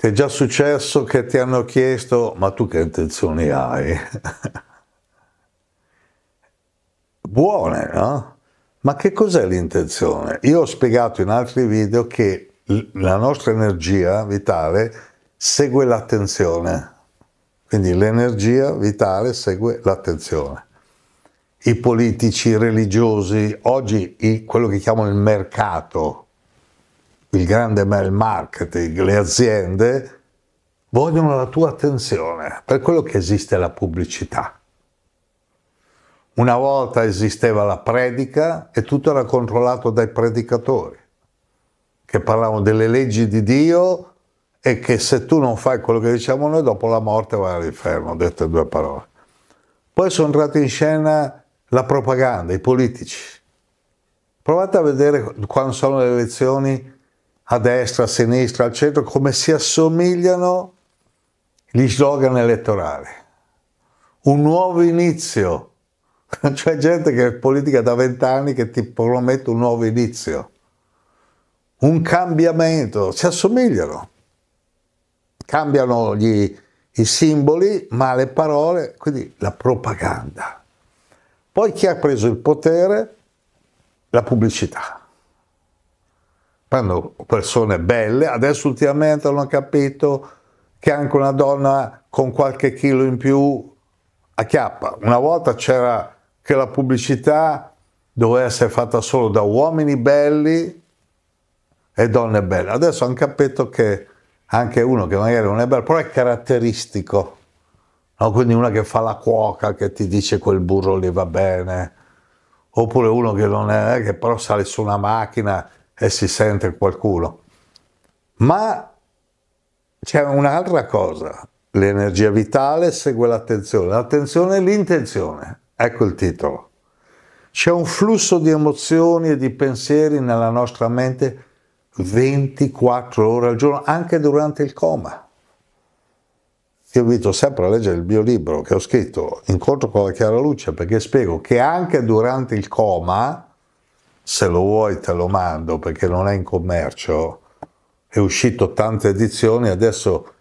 Ti è già successo che ti hanno chiesto ma tu che intenzioni hai? Buone, no? Ma che cos'è l'intenzione? Io ho spiegato in altri video che la nostra energia vitale segue l'attenzione. Quindi l'energia vitale segue l'attenzione. I politici, i religiosi, oggi quello che chiamano il mercato, il grande mail marketing, le aziende vogliono la tua attenzione, per quello che esiste la pubblicità. Una volta esisteva la predica e tutto era controllato dai predicatori, che parlavano delle leggi di Dio e che se tu non fai quello che diciamo noi, dopo la morte vai all'inferno, dette due parole. Poi sono entrati in scena la propaganda, i politici. Provate a vedere quando sono le elezioni a destra, a sinistra, al centro, come si assomigliano gli slogan elettorali. Un nuovo inizio. C'è gente che è politica da vent'anni che ti promette un nuovo inizio. Un cambiamento. Si assomigliano. Cambiano gli, i simboli, ma le parole, quindi la propaganda. Poi chi ha preso il potere? La pubblicità quando persone belle, adesso ultimamente hanno capito che anche una donna con qualche chilo in più acchiappa. Una volta c'era che la pubblicità doveva essere fatta solo da uomini belli e donne belle. Adesso hanno capito che anche uno che magari non è bello, però è caratteristico. No? Quindi una che fa la cuoca, che ti dice quel burro lì va bene, oppure uno che non è, che però sale su una macchina e si sente qualcuno. Ma c'è un'altra cosa, l'energia vitale segue l'attenzione, l'attenzione e l'intenzione, ecco il titolo. C'è un flusso di emozioni e di pensieri nella nostra mente 24 ore al giorno, anche durante il coma. Io invito sempre a leggere il mio libro che ho scritto, Incontro con la chiara luce, perché spiego che anche durante il coma se lo vuoi te lo mando perché non è in commercio, è uscito tante edizioni, adesso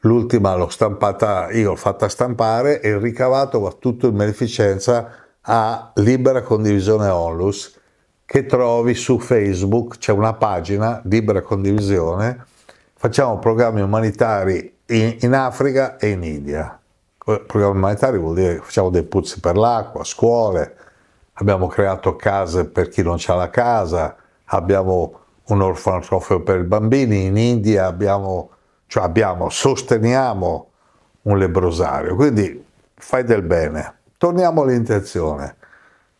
l'ultima l'ho stampata, io l'ho fatta stampare e il ricavato va tutto in beneficenza a Libera Condivisione Onlus che trovi su Facebook, c'è una pagina Libera Condivisione, facciamo programmi umanitari in, in Africa e in India. Programmi umanitari vuol dire che facciamo dei puzzi per l'acqua, scuole, abbiamo creato case per chi non ha la casa, abbiamo un orfanotrofio per i bambini, in India abbiamo, cioè abbiamo, sosteniamo un lebrosario, quindi fai del bene. Torniamo all'intenzione.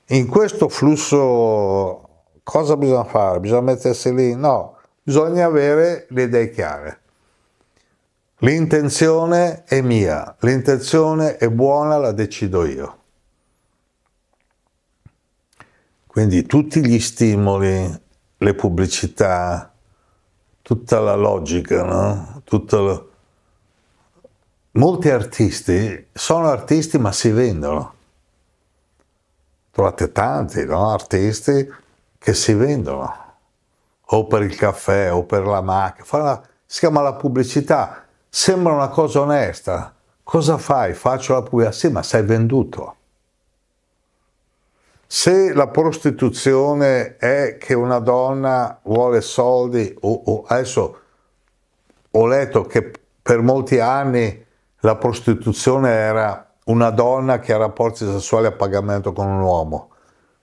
In questo flusso cosa bisogna fare? Bisogna mettersi lì? No, bisogna avere le idee chiare. L'intenzione è mia, l'intenzione è buona, la decido io. Quindi tutti gli stimoli, le pubblicità, tutta la logica, no? Tutto... Molti artisti sono artisti ma si vendono. Trovate tanti no? artisti che si vendono, o per il caffè o per la macchina, la... si chiama la pubblicità, sembra una cosa onesta. Cosa fai? Faccio la pubblicità, sì ma sei venduto. Se la prostituzione è che una donna vuole soldi, o, o adesso ho letto che per molti anni la prostituzione era una donna che ha rapporti sessuali a pagamento con un uomo.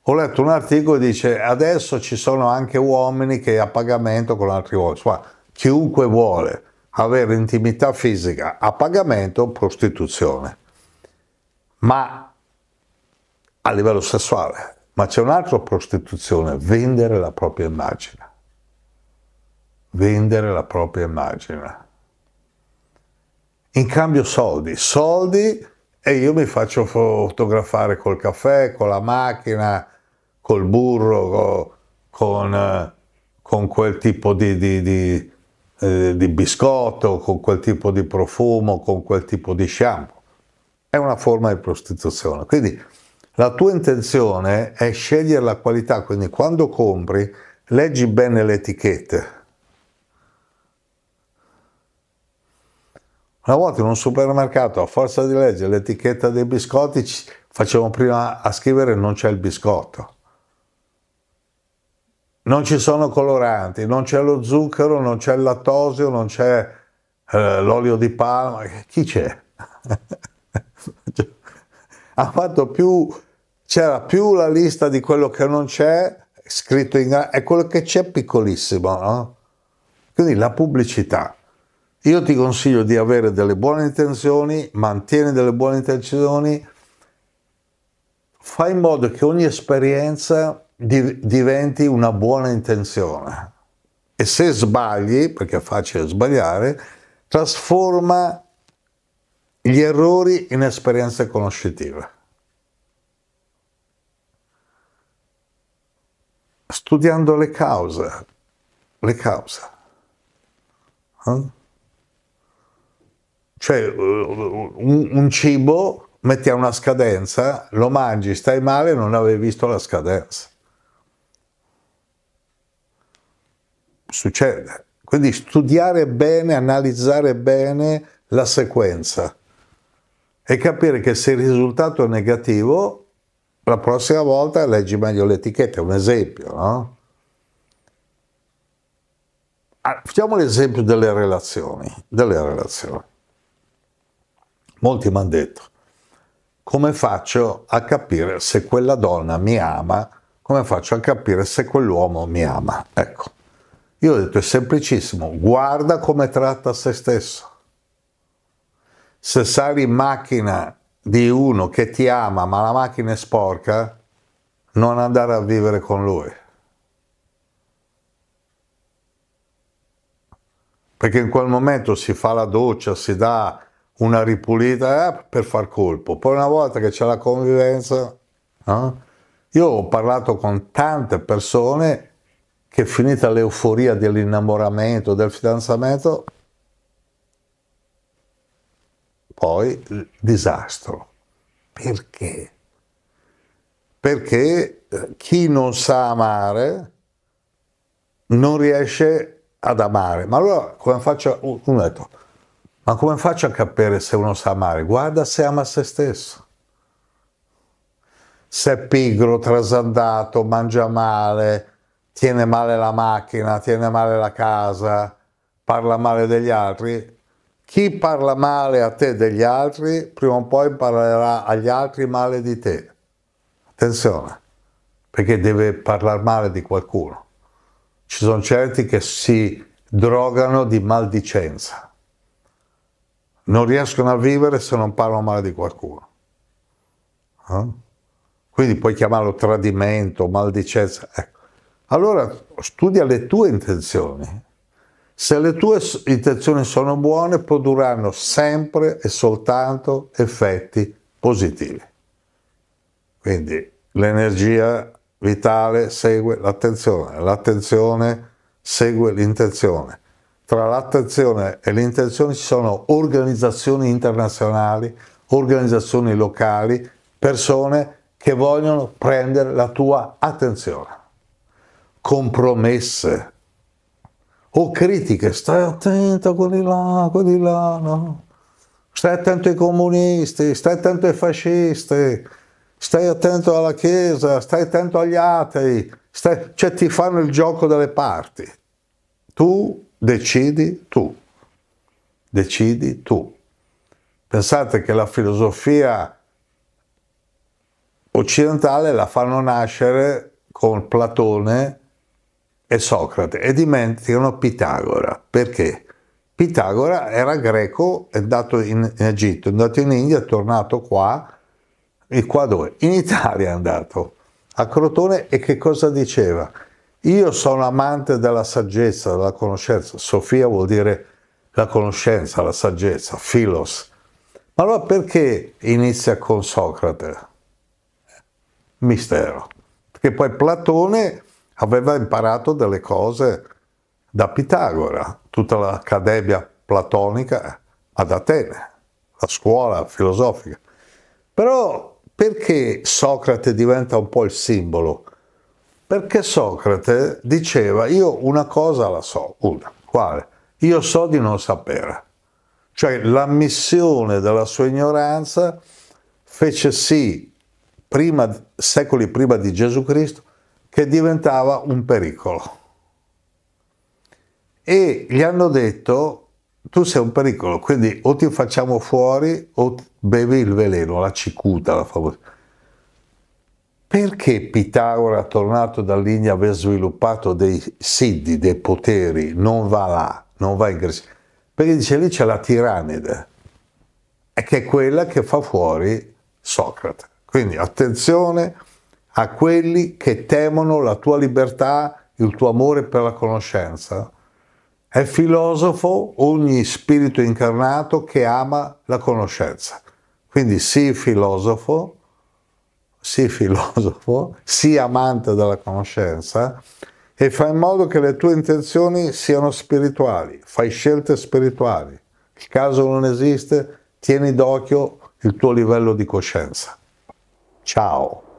Ho letto un articolo che dice adesso ci sono anche uomini che a pagamento con altri uomini. Insomma, chiunque vuole avere intimità fisica a pagamento, prostituzione. Ma a livello sessuale, ma c'è un'altra prostituzione, vendere la propria immagine. Vendere la propria immagine. In cambio soldi, soldi e io mi faccio fotografare col caffè, con la macchina, col burro, con, con quel tipo di, di, di, eh, di biscotto, con quel tipo di profumo, con quel tipo di shampoo. È una forma di prostituzione. Quindi la tua intenzione è scegliere la qualità, quindi quando compri leggi bene le etichette. Una volta in un supermercato, a forza di leggere l'etichetta dei biscotti, facevo prima a scrivere non c'è il biscotto. Non ci sono coloranti, non c'è lo zucchero, non c'è il lattosio, non c'è eh, l'olio di palma. Chi c'è? ha fatto più, c'era più la lista di quello che non c'è scritto in grande, è quello che c'è piccolissimo, no? Quindi la pubblicità. Io ti consiglio di avere delle buone intenzioni, mantieni delle buone intenzioni, fai in modo che ogni esperienza div diventi una buona intenzione. E se sbagli, perché è facile sbagliare, trasforma gli errori in esperienza conoscitiva. Studiando le cause, le cause. Eh? Cioè, eh, un, un cibo metti a una scadenza, lo mangi, stai male, non avevi visto la scadenza. Succede. Quindi studiare bene, analizzare bene la sequenza e capire che se il risultato è negativo, la prossima volta leggi meglio l'etichetta, è un esempio, no? Allora, ah, facciamo l'esempio delle relazioni, delle relazioni. Molti mi hanno detto, come faccio a capire se quella donna mi ama, come faccio a capire se quell'uomo mi ama? Ecco, io ho detto è semplicissimo, guarda come tratta se stesso se sali in macchina di uno che ti ama ma la macchina è sporca, non andare a vivere con lui. Perché in quel momento si fa la doccia, si dà una ripulita eh, per far colpo. Poi una volta che c'è la convivenza, eh, io ho parlato con tante persone che finita l'euforia dell'innamoramento, del fidanzamento, poi il disastro. Perché? Perché eh, chi non sa amare non riesce ad amare. Ma allora come faccio? Uno ha detto, ma come faccio a capire se uno sa amare? Guarda se ama se stesso. Se è pigro, trasandato, mangia male, tiene male la macchina, tiene male la casa, parla male degli altri, chi parla male a te degli altri, prima o poi parlerà agli altri male di te. Attenzione, perché deve parlare male di qualcuno. Ci sono certi che si drogano di maldicenza. Non riescono a vivere se non parlano male di qualcuno. Eh? Quindi puoi chiamarlo tradimento, maldicenza. Ecco. Allora studia le tue intenzioni se le tue intenzioni sono buone, produrranno sempre e soltanto effetti positivi. Quindi l'energia vitale segue l'attenzione, l'attenzione segue l'intenzione. Tra l'attenzione e l'intenzione ci sono organizzazioni internazionali, organizzazioni locali, persone che vogliono prendere la tua attenzione. Compromesse, o critiche, stai attento a quelli là, a quelli là, no? Stai attento ai comunisti, stai attento ai fascisti, stai attento alla Chiesa, stai attento agli atei, stai... cioè ti fanno il gioco delle parti. Tu decidi tu, decidi tu. Pensate che la filosofia occidentale la fanno nascere con Platone e Socrate e dimenticano Pitagora. Perché? Pitagora era greco, è andato in, Egitto, è andato in India, è tornato qua, e qua dove? In Italia è andato, a Crotone, e che cosa diceva? Io sono amante della saggezza, della conoscenza. Sofia vuol dire la conoscenza, la saggezza, filos. Ma allora perché inizia con Socrate? Mistero. Perché poi Platone aveva imparato delle cose da Pitagora, tutta l'accademia platonica ad Atene, la scuola filosofica. Però perché Socrate diventa un po' il simbolo? Perché Socrate diceva io una cosa la so, una, quale? Io so di non sapere. Cioè l'ammissione della sua ignoranza fece sì, prima, secoli prima di Gesù Cristo, che diventava un pericolo. E gli hanno detto, tu sei un pericolo, quindi o ti facciamo fuori o bevi il veleno, la cicuta, la famosa. Perché Pitagora, tornato dall'India, aveva sviluppato dei siddi, dei poteri, non va là, non va in Grecia? Perché dice lì c'è la tiranide, che è quella che fa fuori Socrate. Quindi attenzione a quelli che temono la tua libertà, il tuo amore per la conoscenza. È filosofo ogni spirito incarnato che ama la conoscenza. Quindi sii filosofo, sii filosofo, sii amante della conoscenza e fai in modo che le tue intenzioni siano spirituali, fai scelte spirituali. Il caso non esiste, tieni d'occhio il tuo livello di coscienza. Ciao!